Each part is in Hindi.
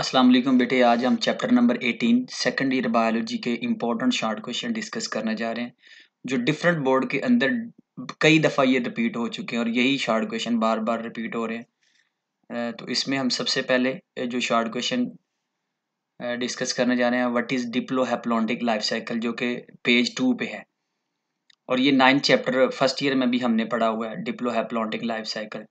अस्सलाम वालेकुम बेटे आज हम chapter number 18 second year biology के इम्पॉर्टेंट शॉर्ट क्वेश्चन डिस्कस करने जा रहे हैं जो डिफरेंट बोर्ड के अंदर कई दफ़ा ये रिपीट हो चुके हैं और यही शॉर्ट क्वेश्चन बार बार रिपीट हो रहे हैं तो इसमें हम सबसे पहले जो शॉर्ट क्वेश्चन डिस्कस करने जा रहे हैं what is diplohaplontic life cycle जो कि पेज टू पे है और ये नाइन्थ चैप्टर फर्स्ट ईयर में भी हमने पढ़ा हुआ है डिप्लोहेप्लोन्टिक लाइफ साइकिल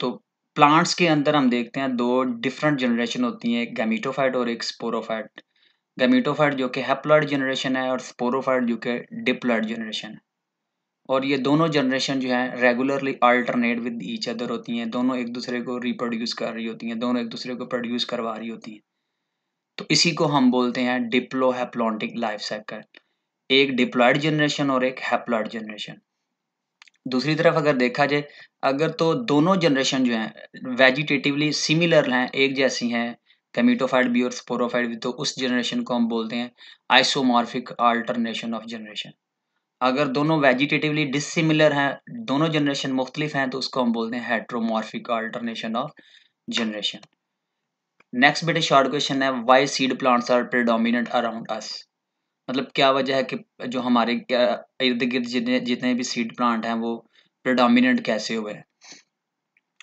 तो प्लांट्स के अंदर हम देखते हैं दो डिफरेंट जनरेशन होती हैं एक गैमीटोफाइट और एक स्पोरोफाइट गैमीटोफाइट जो कि हैप्लॉइड जनरेशन है और स्पोरोफाइट जो कि डिप्लॉइड जनरेशन है और ये दोनों जनरेशन जो है regularly alternate with each other होती हैं दोनों एक दूसरे को रिप्रोड्यूस कर रही होती हैं दोनों एक दूसरे को प्रोड्यूस करवा रही होती हैं तो इसी को हम बोलते हैं डिप्लो हैप्लॉन्टिक लाइफ साइकिल एक डिप्लॉयड जनरेशन और एक हैप्लॉयड जनरेशन दूसरी तरफ अगर देखा जाए अगर तो दोनों जनरेशन जो हैं वेजिटेटिवली सिमिलर हैं एक जैसी हैं कैमिटोफाइड भी और स्पोरोफाइड भी तो उस जनरेशन को हम बोलते हैं आइसोमॉर्फिक आल्टरनेशन ऑफ जनरेशन अगर दोनों वेजिटेटिवली डिसिमिलर हैं दोनों जनरेशन मुख्तलिफ हैं तो उसको हम बोलते हैं heteromorphic alternation of generation next बेटे शॉर्ट क्वेश्चन है why seed plants are predominant around us मतलब क्या वजह है कि जो हमारे इर्द गिर्द जितने जितने भी सीड प्लांट हैं वो प्रोडामिनेंट कैसे हुए हैं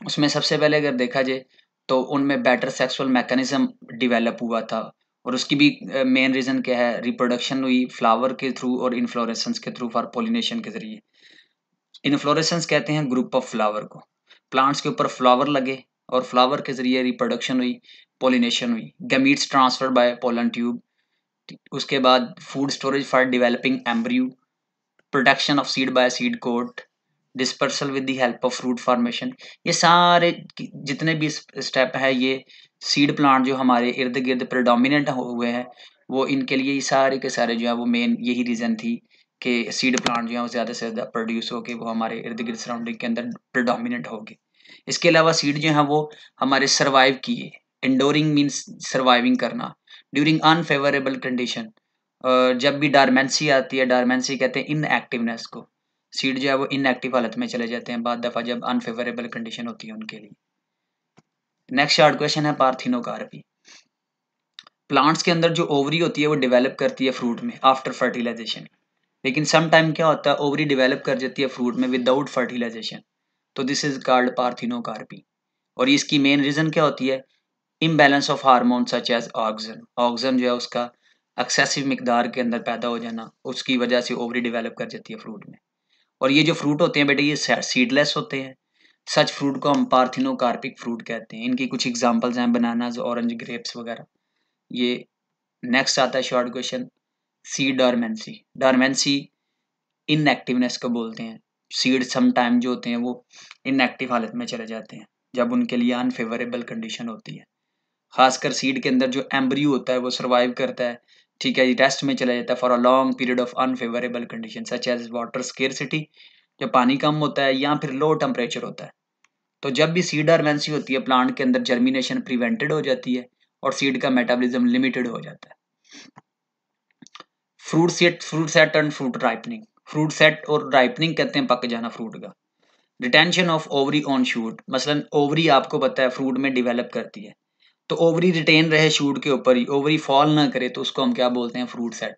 उसमें सबसे पहले अगर देखा जाए तो उनमें बेटर सेक्सुअल मैकेनिज्म डिवेलप हुआ था और उसकी भी मेन रीज़न क्या है रिप्रोडक्शन हुई फ्लावर के थ्रू और इन्फ्लोरेसेंस के थ्रू फॉर पोलिनेशन के जरिए इन्फ्लोरेसेंस कहते हैं ग्रुप ऑफ फ्लावर को प्लांट्स के ऊपर फ्लावर लगे और फ्लावर के जरिए रिप्रोडक्शन हुई पोलिनेशन हुई gametes transfer by pollen tube उसके बाद food storage for developing embryo production of seed by seed coat dispersal with the help of fruit formation ये सारे जितने भी स्टेप है ये सीड प्लांट जो हमारे इर्द गिर्द प्रडोमिनेंट हुए हैं वो इनके लिए ये सारे के सारे जो है वो मेन यही रीज़न थी कि सीड प्लांट जो है वो ज़्यादा से ज़्यादा प्रोड्यूस होके वो हमारे इर्द गिर्द सराउंडिंग के अंदर प्रडोमिनेंट गए इसके अलावा सीड जो है वो हमारे सर्वाइव किए इंडोरिंग मीन्स सर्वाइविंग करना ड्यूरिंग अनफेवरेबल कंडीशन जब भी डारमेंसी आती है डारमेंसी कहते हैं इनएक्टिवनेस को सीड जो है वो इनएक्टिव हालत में चले जाते हैं बाद दफ़ा जब अनफेवरेबल कंडीशन होती है उनके लिए नेक्स्ट शार्ट क्वेश्चन है पार्थिनोकार्पी प्लांट्स के अंदर जो ओवरी होती है वो डेवलप करती है फ्रूट में आफ्टर फर्टिलाइजेशन लेकिन सम टाइम क्या होता है ओवरी डेवलप कर जाती है फ्रूट में विदाउट फर्टिलाइजेशन तो दिस इज कॉल्ड पार्थिनोकार्पी और इसकी मेन रीज़न क्या होती है imbalance of hormone such as oxygen oxygen जो है उसका एक्सेसिव मकदार के अंदर पैदा हो जाना उसकी वजह से ओवरी डिवेलप कर जाती है फ्रूट में और ये जो फ्रूट होते हैं बेटे ये सीडलेस होते हैं सच फ्रूट को हम पार्थिनो कार्पिक फ्रूट कहते हैं इनकी कुछ एग्जाम्पल्स हैं बनानाज ऑरेंज ग्रेप्स वगैरह ये नेक्स्ट आता है short question seed dormancy dormancy inactiveness को बोलते हैं सीड सम टाइम जो होते हैं वो इनएक्टिव हालत में चले जाते हैं जब उनके लिए अनफेवरेबल कंडीशन होती है खासकर सीड के अंदर जो एम्ब्रियो होता है वो सर्वाइव करता है ठीक है ये रेस्ट में चला जाता है for a long period of unfavourable condition such as water scarcity जब पानी कम होता है या फिर लो टेम्परेचर होता है तो जब भी सीड अर्वेंसी होती है प्लांट के अंदर जर्मिनेशन प्रिवेंटेड हो जाती है और सीड का मेटाबॉलिज्म लिमिटेड हो जाता है fruit set fruit set and fruit ripening fruit set और राइपनिंग कहते हैं पक जाना फ्रूट का retention of ovary on shoot मसलन ओवरी आपको पता है फ्रूट में डिवेलप करती है तो ओवरी रिटेन रहे शूट के ऊपर ही ओवरी फॉल ना करे तो उसको हम क्या बोलते हैं फ्रूट सेट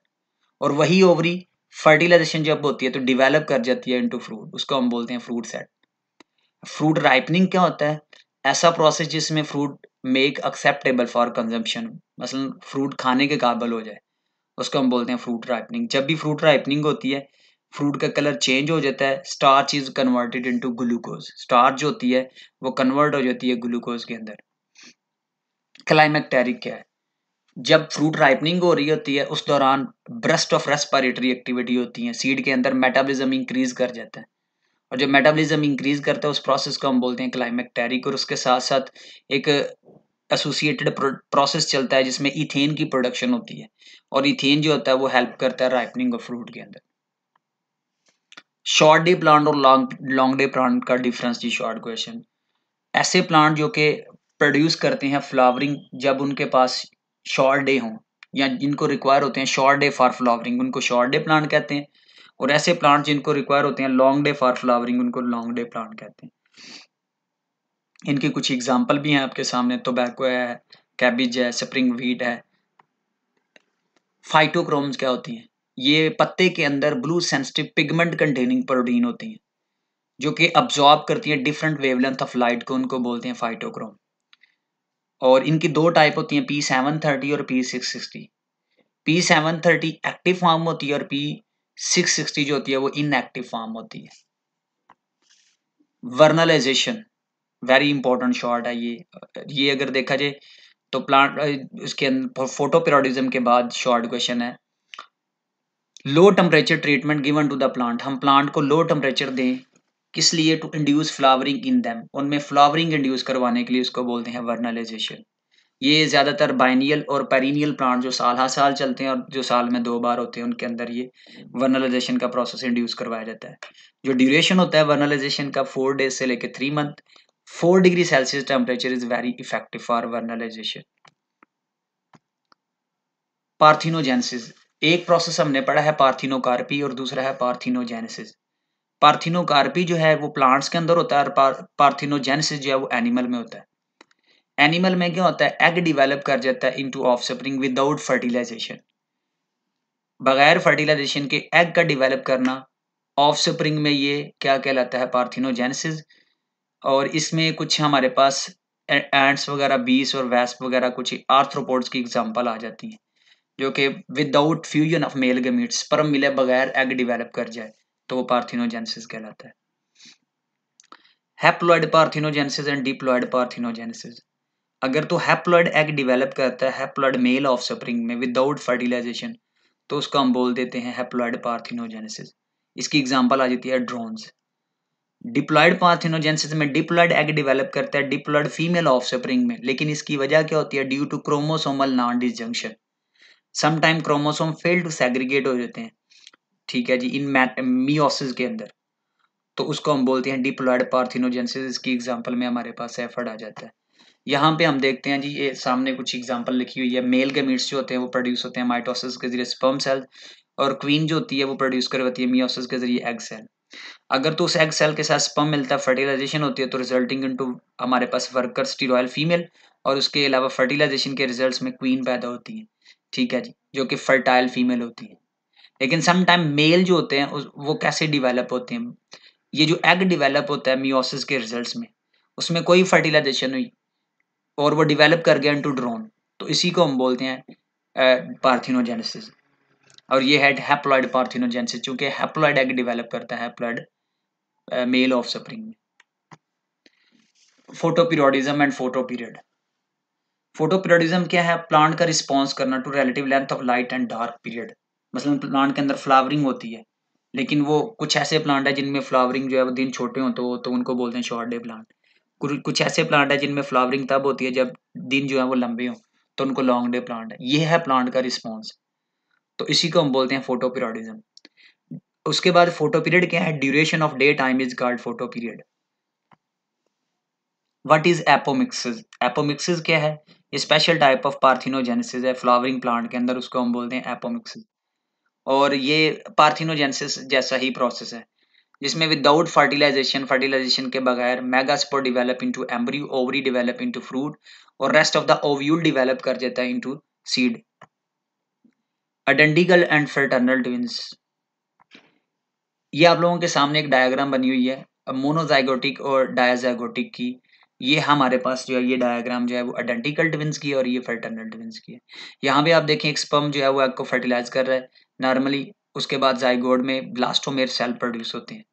और वही ओवरी फर्टिलाइजेशन जब होती है तो डिवेलप कर जाती है इनटू फ्रूट उसको हम बोलते हैं फ्रूट सेट फ्रूट राइपनिंग क्या होता है ऐसा प्रोसेस जिसमें fruit make acceptable for consumption मसलन फ्रूट खाने के काबल हो जाए उसको हम बोलते हैं फ्रूट राइपनिंग जब भी फ्रूट राइपनिंग होती है फ्रूट का कलर चेंज हो जाता है starch is converted into glucose starch जो होती है वो कन्वर्ट हो जाती है ग्लूकोज के अंदर क्लाइमेक्टेरिक क्या है जब फ्रूट राइपनिंग हो रही होती है उस दौरान ब्रस्ट ऑफ रेस्पिरेटरी एक्टिविटी होती है सीड के अंदर मेटाबॉलिज्म इंक्रीज कर जाता है और जो मेटाबॉलिज्म इंक्रीज करता है उस प्रोसेस को हम बोलते हैं क्लाइमेक्टेरिक और उसके साथ साथ एक एसोसिएटेड प्रोसेस चलता है जिसमें इथेन की प्रोडक्शन होती है और इथेन जो होता है वो हेल्प करता है राइपनिंग ऑफ फ्रूट के अंदर शॉर्ट डे प्लांट और लॉन्ग लॉन्ग डे प्लांट का डिफरेंस जी शॉर्ट क्वेश्चन ऐसे प्लांट जो कि प्रोड्यूस करते हैं फ्लावरिंग जब उनके पास शॉर्ट डे हों या जिनको रिक्वायर होते हैं शॉर्ट डे फॉर फ्लावरिंग उनको शॉर्ट डे प्लांट कहते हैं और ऐसे प्लांट जिनको रिक्वायर होते हैं लॉन्ग डे फॉर फ्लावरिंग उनको लॉन्ग डे प्लांट कहते हैं इनके कुछ एग्जाम्पल भी हैं आपके सामने टोबैको है कैबिज है स्प्रिंग वीट है फाइटोक्रोम्स क्या होती हैं ये पत्ते के अंदर blue sensitive pigment containing protein होती हैं जो कि अब्जॉर्ब करती हैं डिफरेंट वेवलेंथ ऑफ लाइट को उनको बोलते हैं फाइटोक्रोम और इनकी दो टाइप होती हैं पी सेवन थर्टी और P six sixty P seven thirty active form होती है और पी सिक्स सिक्सटी जो होती है वो इनएक्टिव फॉर्म होती है वर्नलाइजेशन वेरी इंपॉर्टेंट शॉर्ट है ये ये अगर देखा जाए तो प्लांट अंदर फोटो पेरोडिज्म के बाद शॉर्ट क्वेश्चन है low temperature treatment given to the plant हम प्लांट को लो टेम्परेचर दें किस लिए to induce flowering in them उनमें फ्लावरिंग इंड्यूस करवाने के लिए उसको बोलते हैं वर्नलाइजेशन ये ज़्यादातर बाइनियल और पेरिनियल प्लांट जो साल हर साल चलते हैं और जो साल में दो बार होते हैं उनके अंदर ये वर्नलाइजेशन का प्रोसेस इंड्यूस करवाया जाता है जो ड्यूरेशन होता है वर्नलाइजेशन का फोर डेज से लेकर three month four degree Celsius temperature is very effective for vernalization parthenogenesis एक प्रोसेस हमने पढ़ा है पार्थिनोकार्पी और दूसरा है पार्थिनोजेनेसिस पार्थिनोकार्पी जो है वो प्लांट्स के अंदर होता है और पार्थिनोजेनेसिस जो है वो एनिमल में होता है एनिमल में क्या होता है एग डिवेलप कर जाता है इनटू स्प्रिंग विदाउट फर्टिलाइजेशन बगैर फर्टिलाइजेशन के एग का डिवेलप करना ऑफ स्प्रिंग में ये क्या कहलाता है पार्थिनोजेनेसिस और इसमें कुछ हमारे पास एंट्स वगैरह बीस और वैस्प वगैरह कुछ आर्थ्रोपोड्स की एग्जाम्पल आ जाती हैं जो कि without fusion of male gametes परम मिले बगैर एग डिवेलप कर जाए तो वो पार्थिनोजेनेसिस कहलाता है haploid parthenogenesis and diploid parthenogenesis अगर तो हैप्लोइड एग डेवलप करता है हैप्लोइड मेल ऑफ सपरिंग में विदाउट फर्टिलाइजेशन तो उसको हम बोल देते हैं हैप्लोइड पार्थिनोजेनेसिस इसकी एग्जांपल आ जाती है ड्रोन्स डिप्लॉयड पार्थिनोजेनेसिस में डिप्लॉयड एग डेवलप करता है डिप्लॉयड फीमेल ऑफ सपरिंग में लेकिन इसकी वजह क्या होती है due to chromosomal non disjunction sometime chromosome fail to segregate हो जाते हैं ठीक है जी इन मीओसिस के अंदर तो उसको हम बोलते हैं डिप्लॉयड पार्थिनोजेंसिस इसकी एग्जांपल में हमारे पास एफर्ड आ जाता है यहाँ पे हम देखते हैं जी ये सामने कुछ एग्जांपल लिखी हुई है मेल के मीट्स जो होते हैं वो प्रोड्यूस होते हैं माइटोसिस के जरिए स्पर्म सेल और क्वीन जो होती है वो प्रोड्यूस करवाती है मियोसिस के जरिए एग सेल अगर तो उस एग सेल के साथ स्पर्म मिलता है फर्टिलाइजेशन होती है तो रिजल्टिंग इन हमारे पास वर्कर स्टीरोयल फीमेल और उसके अलावा फर्टिलाइजेशन के रिजल्ट में क्वीन पैदा होती है ठीक है जी जो कि फर्टाइल फीमेल होती है लेकिन सम टाइम मेल जो होते हैं वो कैसे डिवेलप होते हैं ये जो एग डिवेलप होता है मियोसिस के रिजल्ट्स में उसमें कोई फर्टिलाइजेशन हुई और वो डिवेलप कर गया इनटू ड्रोन तो इसी को हम बोलते हैं पार्थिनोजेनेसिस और ये है हैप्लॉयड पार्थिनोजेनेसिस क्योंकि हैप्लॉयड एग डिवेलप करता है हैप्लॉयड मेल ऑफ स्प्रिंग में photoperiodism and photo period photoperiodism क्या है प्लांट का रिस्पॉन्स करना to relative length of light and dark period मसलन मतलब प्लांट के अंदर फ्लावरिंग होती है लेकिन वो कुछ ऐसे प्लांट है जिनमें फ्लावरिंग जो है वो दिन छोटे हों तो, तो उनको बोलते हैं शॉर्ट डे प्लांट कुछ ऐसे प्लांट है जिनमें फ्लावरिंग तब होती है जब दिन जो है वो लंबे हों तो उनको लॉन्ग डे प्लांट है ये है प्लांट का रिस्पॉन्स तो इसी को हम बोलते हैं फोटो पीरियडिज्म उसके बाद फोटो पीरियड क्या है duration of day time is called photo period what is apomixis apomixis क्या है ये स्पेशल टाइप ऑफ पार्थिनोजेनेसिस है फ्लावरिंग प्लांट के अंदर उसको हम बोलते हैं एपोमिक्सिस और ये पार्थिनोजेंसिस जैसा ही प्रोसेस है जिसमें विदाउट फर्टिलाइजेशन फर्टिलाइजेशन के बगैर megaspore develop into embryo ovary develop into fruit और rest of the ovule develop कर देता है into seed identical and fraternal twins ये आप लोगों के सामने एक डायग्राम बनी हुई है मोनोजाइगोटिक और डायजाइगोटिक की ये हमारे पास जो है ये डायग्राम जो है वो आइडेंटिकल ट्विंस की है और ये फर्टर्नल ट्विंस की है यहाँ भी आप देखें एक स्पम जो है वो एग को फर्टिलाइज कर रहा है नॉर्मली उसके बाद जाइगोड में ब्लास्टोमेर सेल प्रोड्यूस होते हैं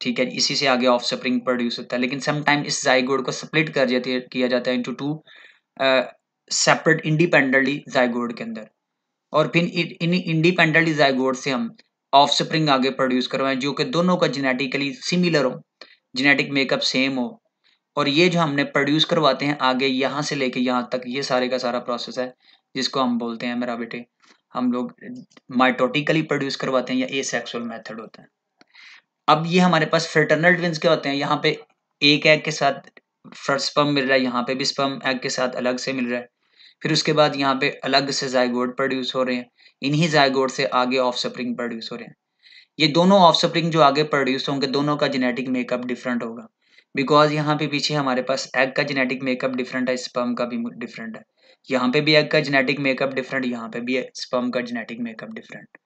ठीक है इसी से आगे ऑफ स्प्रिंग प्रोड्यूस होता है लेकिन समटाइम इस जाइगोड को स्प्लिट कर जाती किया जाता है into two separate independently zygote के अंदर और फिर इन इंडिपेंडेंटली जाइगोड से हम ऑफ स्प्रिंग आगे प्रोड्यूस करवाएं जो कि दोनों का जेनेटिकली सिमिलर हो जेनेटिक मेकअप सेम हो और ये जो हमने प्रोड्यूस करवाते हैं आगे यहाँ से लेके यहाँ तक ये सारे का सारा प्रोसेस है जिसको हम बोलते हैं मेरा बेटे हम लोग माइटोटिकली प्रोड्यूस करवाते हैं या ए सेक्सुअल मैथड होता है अब ये हमारे पास फ्रेटर्नल ट्विंस क्या होते हैं यहाँ पे एक एग के साथ फर्स्ट स्पम मिल रहा है यहाँ पे भी स्पम एग के साथ अलग से मिल रहा है फिर उसके बाद यहाँ पे अलग से जायगोड प्रोड्यूस हो रहे हैं इन्हीं जायगोड से आगे ऑफ स्प्रिंग प्रोड्यूस हो रहे हैं ये दोनों ऑफ स्प्रिंग जो आगे प्रोड्यूस होंगे दोनों का जेनेटिक मेकअप डिफरेंट होगा बिकॉज यहाँ पे पीछे हमारे पास एग का जेनेटिक मेकअप डिफरेंट है स्पम का भी डिफरेंट है यहाँ पे भी एग का जेनेटिक मेकअप डिफरेंट यहाँ पे भी स्पर्म का जेनेटिक मेकअप डिफरेंट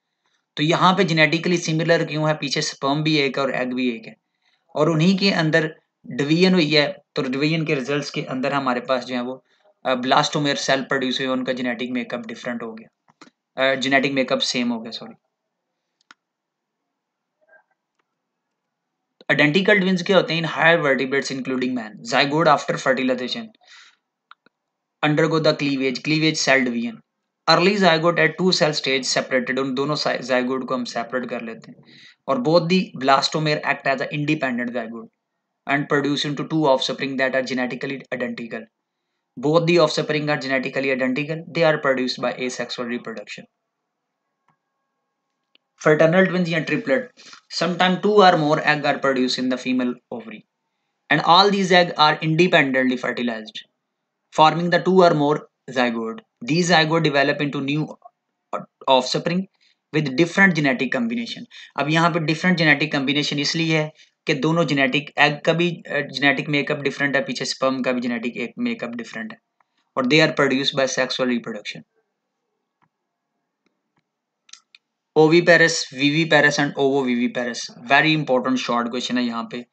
तो यहाँ पे जेनेटिकली सिमिलर क्यों है पीछे स्पर्म भी एक है और एग भी एक है और उन्हीं के अंदर डिवीजन हुई है तो डिवीजन के रिजल्ट्स के अंदर हमारे पास जो है वो ब्लास्टोमेयर सेल प्रोड्यूस हुए उनका जेनेटिक मेकअप डिफरेंट हो गया जेनेटिक मेकअप सेम हो गया सॉरी आइडेंटिकल ट्विंस क्या होते हैं in higher vertebrates including man zygote after fertilization undergo the cleavage cleavage cell division Early zygote at two cell stage separated. उन दोनों जायगोट को हम separate कर लेते हैं और both act as act as a and produce into two offspring that are genetically identical. Both the offspring are genetically identical, they are produced by asexual reproduction. Fraternal twins and triplet. Sometimes two or more egg are produced in the female ovary. And all these eggs are independently fertilized. forming the two or more zygote. These zygote develop into new offspring with different genetic combination अब यहाँ पे डिफरेंट जेनेटिक कम्बिनेशन इसलिए है कि दोनों जेनेटिक एग का भी जेनेटिक मेकअप डिफरेंट है पीछे स्पर्म का भी जेनेटिक मेकअप डिफरेंट है और they are produce by sexual reproduction oviparous viviparous and ovoviviparous very important short question है यहाँ पे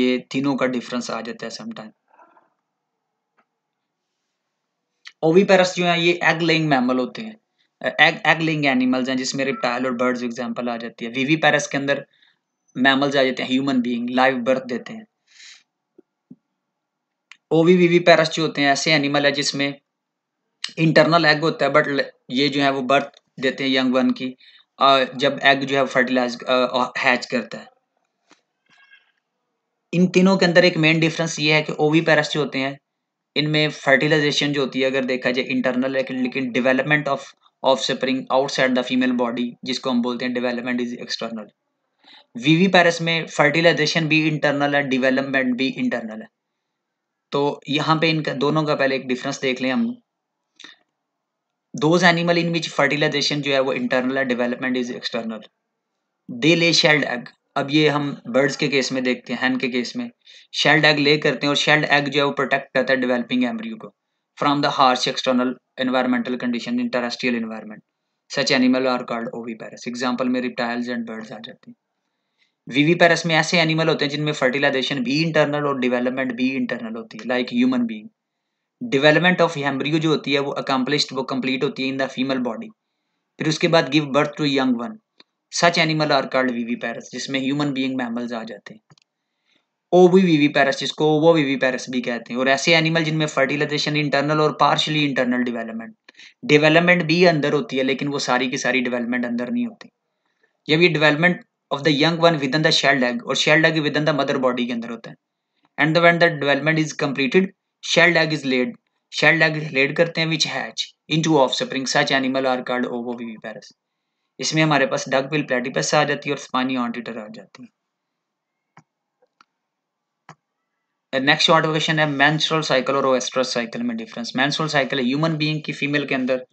ये तीनों का डिफरेंस आ जाता है समटाइम ओवीपेरस जो है ये एग लेइंग मैमल होते हैं एग एग लेइंग एनिमल्स हैं जिसमें रिप्टाइल और बर्ड्स एग्जाम्पल आ जाती है वीवी पैरस के अंदर मैमल्स आ जाते हैं ह्यूमन बींग लाइव बर्थ देते हैं ओवी वीवी पैरस जो होते हैं ऐसे एनिमल है जिसमें इंटरनल एग होता है बट ये जो है वो बर्थ देते हैं यंग वन की जब एग जो है फर्टिलाइज हैच करता है इन तीनों के अंदर एक मेन डिफरेंस ये है कि ओवी पैरस जो होते हैं इनमें फर्टिलाइजेशन जो होती है अगर देखा जाए इंटरनल लेकिन development of offspring outside the female body जिसको हम बोलते हैं development is external viviparous में फर्टिलाइजेशन भी इंटरनल है डेवलपमेंट भी इंटरनल है तो यहाँ पे इनका दोनों का पहले एक डिफरेंस देख लें हम those animal in which fertilization जो है वो इंटरनल है डेवलपमेंट इज एक्सटर्नल दे ले शेल्ड एग अब ये हम बर्ड्स के केस में देखते हैं हैन के केस में शेल्ड एग ले करते हैं और शेल्ड एग जो है वो प्रोटेक्ट करता है डेवलपिंग एम्ब्रियो को from the harsh external environmental condition in terrestrial environment such animal are called oviparous example में रिप्टाइल्स एंड बर्ड्स आ जाते हैं वीवी पैरस में ऐसे एनिमल होते हैं जिनमें फर्टिलाइजेशन भी इंटरनल और डिवेलपमेंट भी इंटरनल होती है like human being development of embryo जो होती है वो अकम्पलिश्ड वो कंप्लीट होती है इन द फीमेल बॉडी फिर उसके बाद give birth to young one such animal are called viviparous जिसमें ह्यूमन बीइंग मैमल्स आ जाते हैं ओ ओवी वीवी पैरस जिसको ओवो वीवी पैरस भी कहते हैं और ऐसे एनिमल जिनमें फर्टिलाइजेशन इंटरनल और पार्शली इंटरनल डेवलपमेंट डेवलपमेंट भी अंदर होती है लेकिन वो सारी की सारी डेवलपमेंट अंदर नहीं होती जब ये development of the young one within the shelled egg और shelled egg within the mother body के अंदर होता है and the when the development is completed shelled egg is laid shelled egg laid करते हैं which hatch into offspring such animal are called ovoviviparous इसमें हमारे पास डग बिल प्लेटिपस आ जाती है और स्पाइनी ऑनटिटर आ जाती है नेक्स्ट शॉर्ट क्वेश्चन है मेंस्ट्रुअल साइकिल और ओएस्ट्रस साइकिल में डिफरेंस मेंस्ट्रुअल साइकिल है ह्यूमन बीइंग की फीमेल के अंदर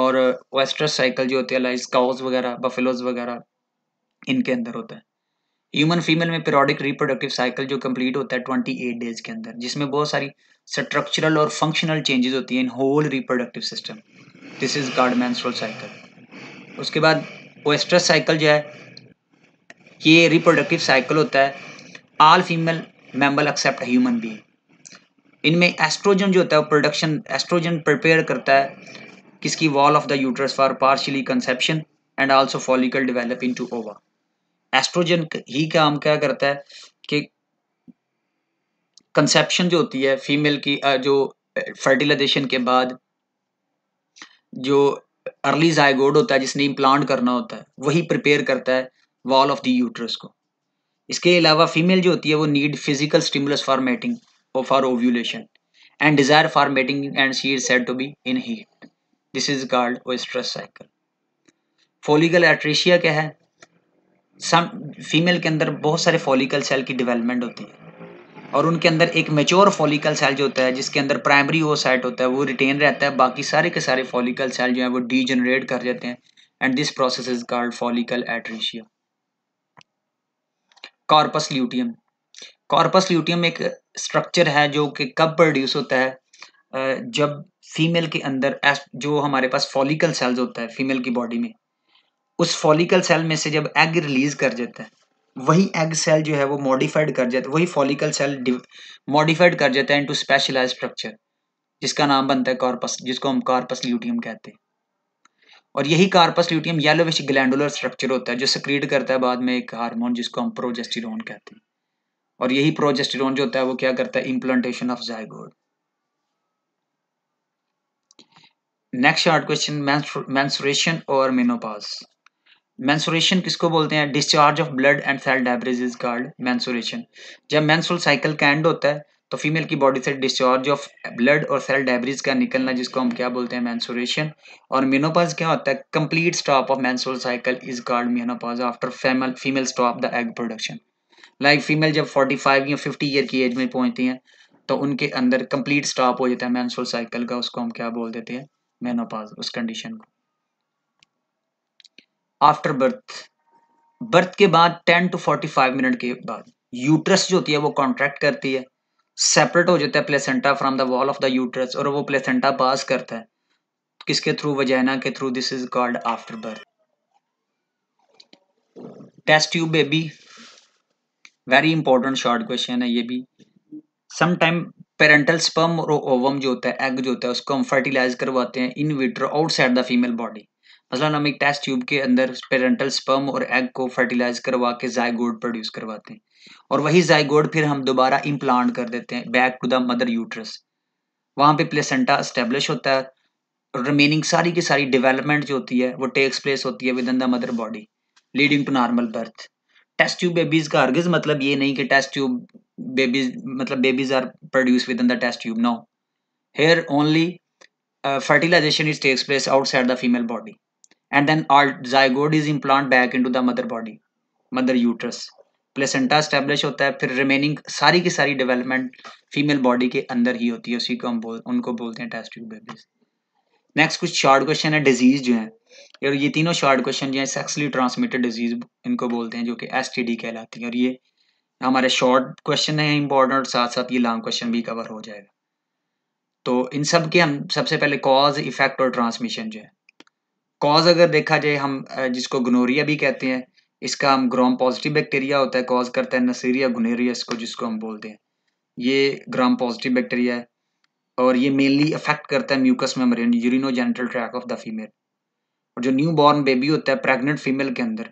और ओएस्ट्रस uh, साइकिल जो होती है लाइज काउज वगैरह बफेलोज वगैरह इनके अंदर होता है ह्यूमन फीमेल में पीरियोडिक रिप्रोडक्टिव साइकिल जो कंप्लीट होता है ट्वेंटी एट डेज के अंदर जिसमें बहुत सारी स्ट्रक्चरल और फंक्शनल चेंजेस होती है in whole reproductive system this is called menstrual cycle उसके बाद ओएस्ट्रस साइकिल जो है ये रिप्रोडक्टिव साइकिल होता है all female mammal except human being इनमें एस्ट्रोजन जो होता है वो प्रोडक्शन एस्ट्रोजन प्रिपेयर करता है किसकी wall of the uterus for partially conception and also follicle develop into ova oestrogen ही काम क्या करता है कि कंसेप्शन जो होती है फीमेल की जो फर्टिलाइजेशन के बाद जो अर्ली जायगोड होता है जिसने इम्प्लांट करना होता है वही प्रिपेयर करता है वॉल ऑफ द यूट्रस को इसके अलावा फीमेल जो होती है वो need physical stimulus for mating और for ovulation and desire for mating and she is said to be in heat this is called oestrus cycle follicle atresia क्या है सम फीमेल के अंदर बहुत सारे फॉलिकल सेल की डेवलपमेंट होती है और उनके अंदर एक मेच्योर फॉलिकल सेल जो होता है जिसके अंदर प्राइमरी वो साइट होता है वो रिटेन रहता है बाकी सारे के सारे फॉलिकल सेल जो है वो डीजनरेट कर जाते हैं and this process is called follicle atresia corpus luteum corpus luteum एक स्ट्रक्चर है जो कि कब प्रोड्यूस होता है जब फीमेल के अंदर जो हमारे पास फॉलिकल सेल्स होता है फीमेल की बॉडी में उस फॉलिकल सेल में से जब एग रिलीज कर जाता है वही एग सेल जो है वो मॉडिफाइड कर जाते वही फॉलिकल सेल मॉडिफाइड कर जाता है इनटू स्पेशलाइज स्ट्रक्चर जिसका नाम बनता है कॉर्पस जिसको हम कॉर्पस ल्यूटियम कहते हैं और यही corpus luteum yellowish glandular structure होता है जो सक्रीड करता है बाद में एक हार्मोन जिसको हम प्रोजेस्टिरोन कहते हैं और यही प्रोजेस्टिरोन जो होता है वो क्या करता है implantation of zygote next short question menstruation और मेनोपॉज मैंसुरेशन किसको बोलते हैं discharge of blood and cell debris is called menstruation जब मैंसुरल साइकिल का एंड होता है तो फीमेल की बॉडी से डिस्चार्ज ऑफ ब्लड और सेल डेबरेज का निकलना जिसको हम क्या बोलते हैं मैंसुरेशन और मेनोपाज क्या होता है complete stop of menstrual cycle is called menopause after female female stop the egg production like female जब 45 या 50 ईयर की एज में पहुंचती हैं तो उनके अंदर कंप्लीट स्टॉप हो जाता है मैंसुरल साइकिल का उसको हम क्या बोल देते हैं मेनोपाज उस कंडीशन को आफ्टर बर्थ बर्थ के बाद ten to forty five minute के बाद यूट्रस जो होती है वो कॉन्ट्रैक्ट करती है सेपरेट हो जाता है placenta from the wall of the uterus और वो प्लेसेंटा पास करता है किसके थ्रू वजैना के through this is called after birth test tube baby very important short question है ये भी समटाइम पेरेंटल स्पर्म और ओवम जो होता है एग जो होता है उसको हम फर्टिलाइज करवाते हैं in vitro outside the female body मसलन हम एक टेस्ट ट्यूब के अंदर पेरेंटल स्पर्म और एग को फर्टिलाइज करवा के जायगोड प्रोड्यूस करवाते हैं और वही जायगोड फिर हम दोबारा इम्प्लांट कर देते हैं back to the mother uterus वहाँ पे प्लेसेंटा इस्टेब्लिश होता है और रिमेनिंग सारी की सारी डेवलपमेंट जो होती है वो टेक्स प्लेस होती है within the mother body leading to normal birth test tube babies का अर्गज मतलब ये नहीं कि टेस्ट ट्यूब बेबीज मतलब babies are produce within the test tube no here only fertilization is takes place outside the female body and then our zygote is implanted back into the mother body mother uterus placenta establish होता है फिर रिमेनिंग सारी की सारी डेवलपमेंट फीमेल बॉडी के अंदर ही होती है उसी को हम बोल उनको बोलते हैं टेस्टिक बेबीज नेक्स्ट कुछ शॉर्ट क्वेश्चन है डिजीज जो है और ये तीनों शॉर्ट क्वेश्चन जो है सेक्सली ट्रांसमिटेड डिजीज इनको बोलते हैं जो कि एस कहलाती है और ये हमारे शॉर्ट क्वेश्चन है इंपॉर्टेंट और साथ साथ ये लॉन्ग क्वेश्चन भी कवर हो जाएगा तो इन सब के हम सबसे पहले कॉज इफेक्ट और ट्रांसमिशन जो है कॉज अगर देखा जाए हम जिसको गनोरिया भी कहते हैं इसका हम ग्राम पॉजिटिव बैक्टीरिया होता है कॉज करता है नसीरिया गुनेरियस इसको जिसको हम बोलते हैं ये ग्राम पॉजिटिव बैक्टीरिया है और ये मेनली अफेक्ट करता है म्यूकस मेम्ब्रेन यूरिनो ट्रैक ऑफ द फीमेल और जो न्यू बॉर्न बेबी होता है प्रेग्नेंट फीमेल के अंदर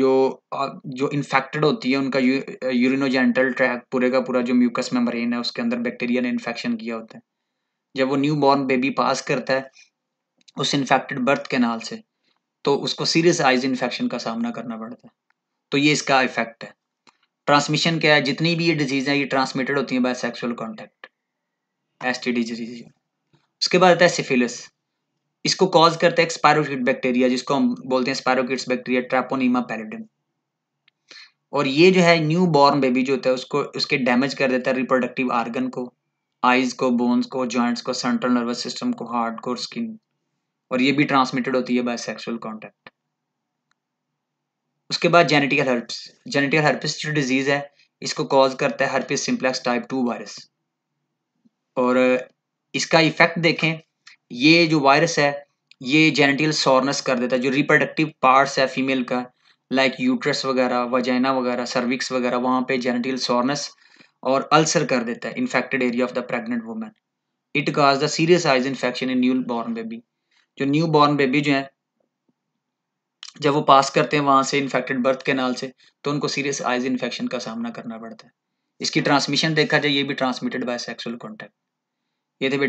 जो जो इन्फेक्टेड होती है उनका यू, यूरिनोजेंटल ट्रैक पूरे का पूरा जो म्यूकस मेम्ब्रेन है उसके अंदर बैक्टीरिया ने इन्फेक्शन किया होता है जब वो न्यू बॉर्न बेबी पास करता है उस इन्फेक्टेड बर्थ कैनाल से तो उसको सीरियस आइज इन्फेक्शन का सामना करना पड़ता है तो ये इसका इफेक्ट है ट्रांसमिशन क्या है जितनी भी ये डिजीज़ है ये ट्रांसमिटेड होती है by sexual contact S T disease उसके बाद आता है सिफिलिस इसको कॉज करता है स्पायरोकिट बैक्टीरिया जिसको हम बोलते हैं स्पायरोकिट्स बैक्टीरिया ट्रैपोनीमा पैरिडम और ये जो है न्यू बॉर्न बेबी जो होता है उसको उसके डैमेज कर देता है रिप्रोडक्टिव आर्गन को आइज को बोन्स को जॉइंट्स को सेंट्रल नर्वस सिस्टम को हार्ट को स्किन और ये भी ट्रांसमिटेड होती है बाय सेक्सुअल कॉन्टैक्ट उसके बाद जेनेटिकल हर्प्स जेनेटिकल हर्पिस जो डिजीज़ है इसको कॉज करता है herpes simplex type two virus और इसका इफेक्ट देखें ये जो वायरस है ये जेनेटिकल सोरनेस कर देता है जो रिप्रोडक्टिव पार्ट्स है फीमेल का लाइक यूट्रस वगैरह वजाइना वगैरह सर्विक्स वगैरह वहाँ पे जेनेटिकल सोरनेस और अल्सर कर देता है infected area of the pregnant women it cause the serious eyes infection in new born baby जो न्यू बॉर्न बेबी जो है जब वो पास करते हैं वहां से इन्फेक्टेड बर्थ के नाल से तो उनको सीरियस आइज इन्फेक्शन का सामना करना पड़ता है इसकी ट्रांसमिशन देखा जाए ये भी ट्रांसमिटेड बाय सेक्सुअल कॉन्टेक्ट ये थे बेटे